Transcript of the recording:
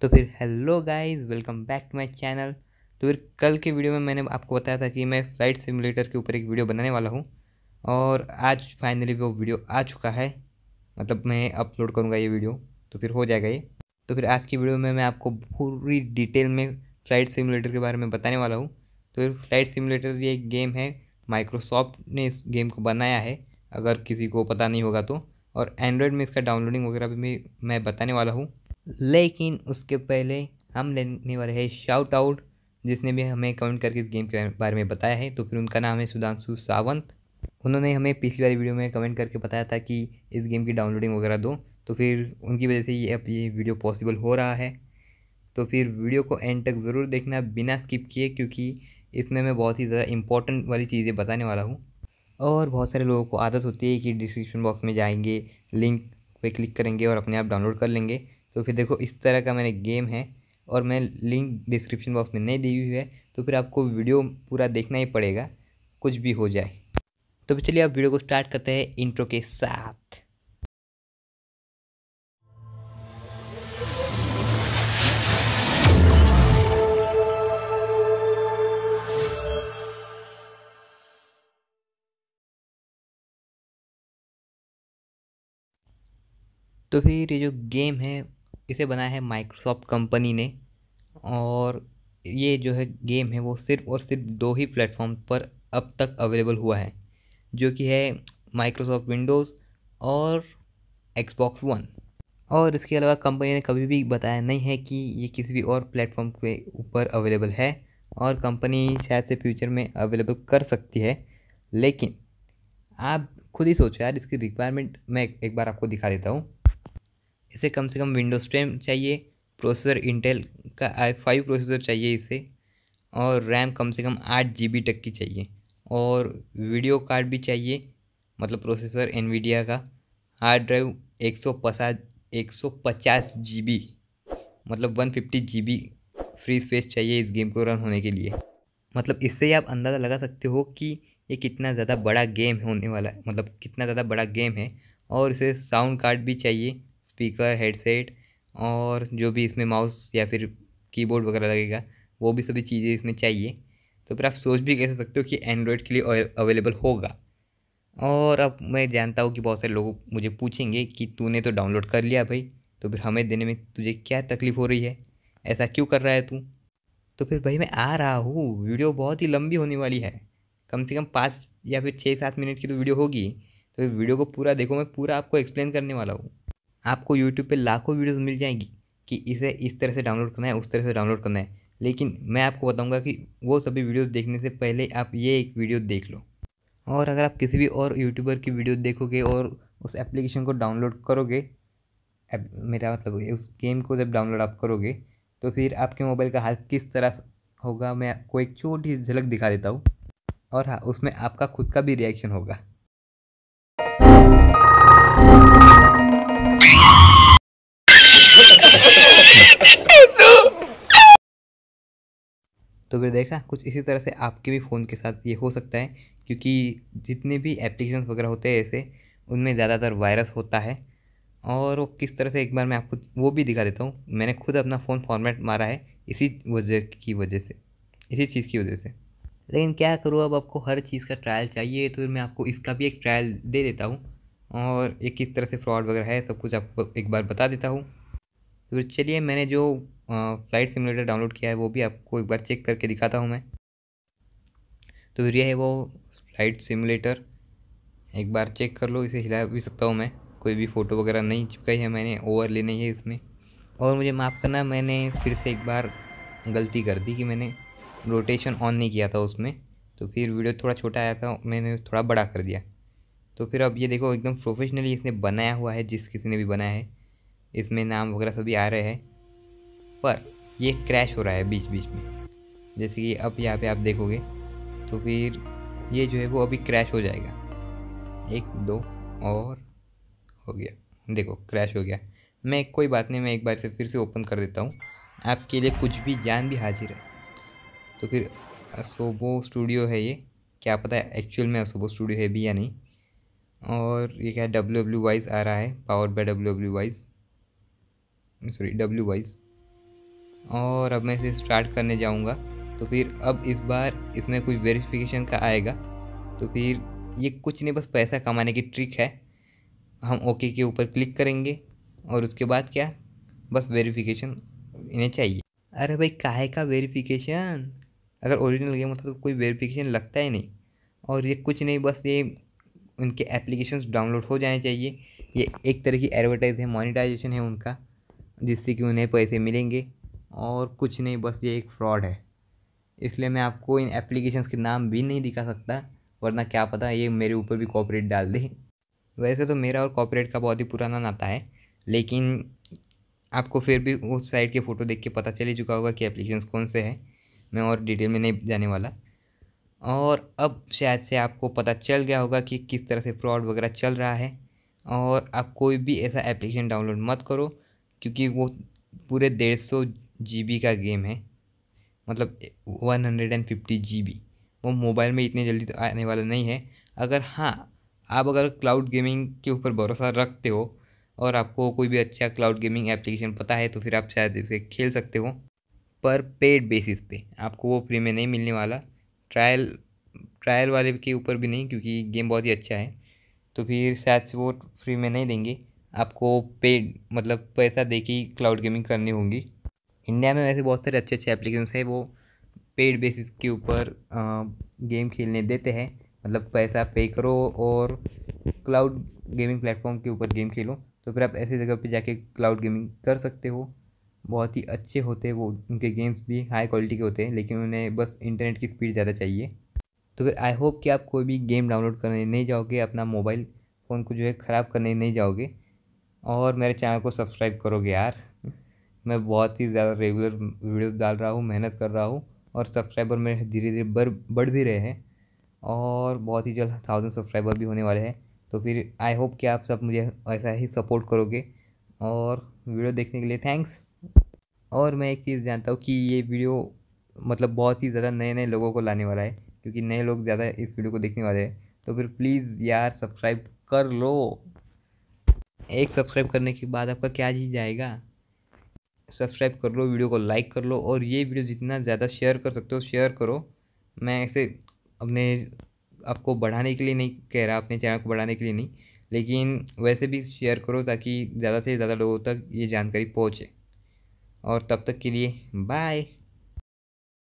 तो फिर hello guys welcome back to my channel तो फिर कल के वीडियो में मैंने आपको बताया था कि मैं फ़्लाइट सिमुलेटर के ऊपर एक वीडियो बनाने वाला हूँ और आज फाइनली वो वीडियो आ चुका है मतलब मैं अपलोड करूँगा ये वीडियो तो फिर हो जाएगा ये तो फिर आज की वीडियो में मैं आपको पूरी डिटेल में फ़्लाइट सिमुलेटर के बारे में बताने वाला हूँ तो फिर फ़्लाइट सिमुलेटर ये एक गेम है माइक्रोसॉफ्ट ने इस गेम को बनाया है अगर किसी को पता नहीं होगा तो और एंड्रॉयड में इसका डाउनलोडिंग वगैरह भी मैं बताने वाला हूँ लेकिन उसके पहले हम लेने वाले हैं शाउट आउट जिसने भी हमें कमेंट करके इस गेम के बारे में बताया है तो फिर उनका नाम है सुधांशु सावंत उन्होंने हमें पिछली वाली वीडियो में कमेंट करके बताया था कि इस गेम की डाउनलोडिंग वगैरह दो तो फिर उनकी वजह से ये अब ये वीडियो पॉसिबल हो रहा है तो फिर वीडियो को एंड तक ज़रूर देखना बिना स्किप किए क्योंकि इसमें मैं बहुत ही ज़्यादा इंपॉर्टेंट वाली चीज़ें बताने वाला हूँ और बहुत सारे लोगों को आदत होती है कि डिस्क्रिप्शन बॉक्स में जाएंगे लिंक पे क्लिक करेंगे और अपने आप डाउनलोड कर लेंगे तो फिर देखो इस तरह का मैंने गेम है और मैं लिंक डिस्क्रिप्शन बॉक्स में नहीं दी हुई है तो फिर आपको वीडियो पूरा देखना ही पड़ेगा कुछ भी हो जाए तो फिर चलिए आप वीडियो को स्टार्ट करते हैं इंट्रो के साथ तो फिर ये जो गेम है इसे बनाया है माइक्रोसॉफ्ट कंपनी ने और ये जो है गेम है वो सिर्फ और सिर्फ दो ही प्लेटफॉर्म पर अब तक अवेलेबल हुआ है जो कि है माइक्रोसॉफ्ट विंडोज़ और एक्सबॉक्स वन और इसके अलावा कंपनी ने कभी भी बताया नहीं है कि ये किसी भी और प्लेटफॉर्म के ऊपर अवेलेबल है और कंपनी शायद से फ्यूचर में अवेलेबल कर सकती है लेकिन आप खुद ही सोचो यार इसकी रिक्वायरमेंट मैं एक बार आपको दिखा देता हूँ इसे कम से कम विंडोज़ टेन चाहिए प्रोसेसर इंटेल का आई फाइव प्रोसेसर चाहिए इसे और रैम कम से कम आठ जी बी तक की चाहिए और वीडियो कार्ड भी चाहिए मतलब प्रोसेसर एनवीडिया का हार्ड ड्राइव एक सौ पचास एक सौ पचास जी बी मतलब one fifty G B free space चाहिए इस गेम को रन होने के लिए मतलब इससे ही आप अंदाज़ा लगा सकते हो कि ये कितना ज़्यादा बड़ा गेम होने वाला है मतलब कितना ज़्यादा बड़ा गेम है और इसे साउंड कार्ड भी चाहिए स्पीकर हेडसेट और जो भी इसमें माउस या फिर कीबोर्ड वगैरह लगेगा वो भी सभी चीज़ें इसमें चाहिए तो फिर आप सोच भी कैसे सकते हो कि एंड्रॉयड के लिए अवेलेबल होगा और अब मैं जानता हूँ कि बहुत सारे लोग मुझे पूछेंगे कि तूने तो डाउनलोड कर लिया भाई तो फिर हमें देने में तुझे क्या तकलीफ़ हो रही है ऐसा क्यों कर रहा है तू तो फिर भाई मैं आ रहा हूँ वीडियो बहुत ही लंबी होने वाली है कम से कम पाँच या फिर छः सात मिनट की तो वीडियो होगी तो वीडियो को पूरा देखो मैं पूरा आपको एक्सप्लेन करने वाला हूँ आपको यूट्यूब पे लाखों वीडियोस मिल जाएंगी कि इसे इस तरह से डाउनलोड करना है उस तरह से डाउनलोड करना है लेकिन मैं आपको बताऊंगा कि वो सभी वीडियोस देखने से पहले आप ये एक वीडियो देख लो और अगर आप किसी भी और यूट्यूबर की वीडियो देखोगे और उस एप्लीकेशन को डाउनलोड करोगे मेरा मतलब उस गेम को जब डाउनलोड आप करोगे तो फिर आपके मोबाइल का हाल किस तरह होगा मैं आपको एक छोटी झलक दिखा देता हूँ और हाँ उसमें आपका खुद का भी रिएक्शन होगा तो फिर देखा कुछ इसी तरह से आपके भी फ़ोन के साथ ये हो सकता है क्योंकि जितने भी एप्लीकेशन वगैरह होते हैं ऐसे उनमें ज़्यादातर वायरस होता है और वो किस तरह से एक बार मैं आपको वो भी दिखा देता हूँ मैंने खुद अपना फ़ोन फॉर्मेट मारा है इसी वजह की वजह से इसी चीज़ की वजह से लेकिन क्या करूँ अब आपको हर चीज़ का ट्रायल चाहिए तो फिर मैं आपको इसका भी एक ट्रायल दे देता हूँ और ये किस तरह से फ्रॉड वगैरह है सब कुछ आपको एक बार बता देता हूँ तो फिर चलिए मैंने जो फ़्लाइट सिमुलेटर डाउनलोड किया है वो भी आपको एक बार चेक करके दिखाता हूँ मैं तो फिर यह है वो फ्लाइट सिमुलेटर एक बार चेक कर लो इसे हिला भी सकता हूँ मैं कोई भी फ़ोटो वगैरह नहीं चिपकाई है मैंने ओवर लेने है इसमें और मुझे माफ़ करना मैंने फिर से एक बार गलती कर दी कि मैंने रोटेशन ऑन नहीं किया था उसमें तो फिर वीडियो थोड़ा छोटा आया था मैंने थोड़ा बड़ा कर दिया तो फिर अब ये देखो एकदम प्रोफेशनली इसने बनाया हुआ है जिस किसी ने भी बनाया है इसमें नाम वगैरह सभी आ रहे हैं पर ये क्रैश हो रहा है बीच बीच में जैसे कि अब यहाँ पे आप देखोगे तो फिर ये जो है वो अभी क्रैश हो जाएगा एक दो और हो गया देखो क्रैश हो गया मैं कोई बात नहीं मैं एक बार से फिर से ओपन कर देता हूँ आपके लिए कुछ भी जान भी हाजिर है तो फिर असोबो स्टूडियो है ये क्या पता है एक्चुअल में असोबो स्टूडियो है भी या नहीं और ये क्या डब्ल्यू डब्ल्यू वाइज आ रहा है power by W W wise sorry W wise और अब मैं इसे स्टार्ट करने जाऊँगा तो फिर अब इस बार इसमें कुछ वेरिफिकेशन का आएगा तो फिर ये कुछ नहीं बस पैसा कमाने की ट्रिक है हम ओके के ऊपर क्लिक करेंगे और उसके बाद क्या बस वेरिफिकेशन इन्हें चाहिए अरे भाई काहे का वेरिफिकेशन अगर ओरिजिनल गेम होता तो कोई वेरिफिकेशन लगता ही नहीं और ये कुछ नहीं बस ये उनके एप्लीकेशंस डाउनलोड हो जाने चाहिए ये एक तरह की एडवर्टाइज है मोनिटाइजेशन है उनका जिससे कि उन्हें पैसे मिलेंगे और कुछ नहीं बस ये एक फ्रॉड है इसलिए मैं आपको इन एप्लीकेशंस के नाम भी नहीं दिखा सकता वरना क्या पता ये मेरे ऊपर भी कॉपरेट डाल दे वैसे तो मेरा और कॉपरेट का बहुत ही पुराना नाता है लेकिन आपको फिर भी उस साइड के फ़ोटो देख के पता चल ही चुका होगा कि एप्लीकेशन कौन से हैं मैं और डिटेल में नहीं जाने वाला और अब शायद से आपको पता चल गया होगा कि किस तरह से फ्रॉड वगैरह चल रहा है और आप कोई भी ऐसा एप्लीकेशन डाउनलोड मत करो क्योंकि वो पूरे डेढ़ सौ जी का गेम है मतलब one hundred and fifty G वो मोबाइल में इतने जल्दी तो आने वाला नहीं है अगर हाँ आप अगर क्लाउड गेमिंग के ऊपर भरोसा रखते हो और आपको कोई भी अच्छा क्लाउड गेमिंग एप्लीकेशन पता है तो फिर आप शायद इसे खेल सकते हो पर पेड बेसिस पे आपको वो फ्री में नहीं मिलने वाला ट्रायल ट्रायल वाले के ऊपर भी नहीं क्योंकि गेम बहुत ही अच्छा है तो फिर शायद से वो फ्री में नहीं देंगे आपको पेड मतलब पैसा दे के क्लाउड गेमिंग करनी होगी इंडिया में वैसे बहुत सारे अच्छे अच्छे एप्लीकेशन हैं वो पेड बेसिस के ऊपर गेम खेलने देते हैं मतलब पैसा पे करो और क्लाउड गेमिंग प्लेटफॉर्म के ऊपर गेम खेलो तो फिर आप ऐसी जगह पे जाके क्लाउड गेमिंग कर सकते हो बहुत ही अच्छे होते हैं वो उनके गेम्स भी हाई क्वालिटी के होते हैं लेकिन उन्हें बस इंटरनेट की स्पीड ज़्यादा चाहिए तो फिर आई होप कि आप कोई भी गेम डाउनलोड करने नहीं जाओगे अपना मोबाइल फ़ोन को जो है ख़राब करने नहीं जाओगे और मेरे चैनल को सब्सक्राइब करोगे यार मैं बहुत ही ज़्यादा रेगुलर वीडियोस डाल रहा हूँ मेहनत कर रहा हूँ और सब्सक्राइबर मेरे धीरे धीरे बढ़ बढ़ भी रहे हैं और बहुत ही जल्द थाउजेंड सब्सक्राइबर भी होने वाले हैं तो फिर आई होप कि आप सब मुझे ऐसा ही सपोर्ट करोगे और वीडियो देखने के लिए थैंक्स और मैं एक चीज़ जानता हूँ कि ये वीडियो मतलब बहुत ही ज़्यादा नए नए लोगों को लाने वाला है क्योंकि नए लोग ज़्यादा इस वीडियो को देखने वाले हैं तो फिर प्लीज़ यार सब्सक्राइब कर लो एक सब्सक्राइब करने के बाद आपका क्या जी जाएगा सब्सक्राइब कर लो वीडियो को लाइक कर लो और ये वीडियो जितना ज़्यादा शेयर कर सकते हो शेयर करो मैं ऐसे अपने आपको बढ़ाने के लिए नहीं कह रहा अपने चैनल को बढ़ाने के लिए नहीं लेकिन वैसे भी शेयर करो ताकि ज़्यादा से ज़्यादा लोगों तक ये जानकारी पहुँचे और तब तक के लिए बाय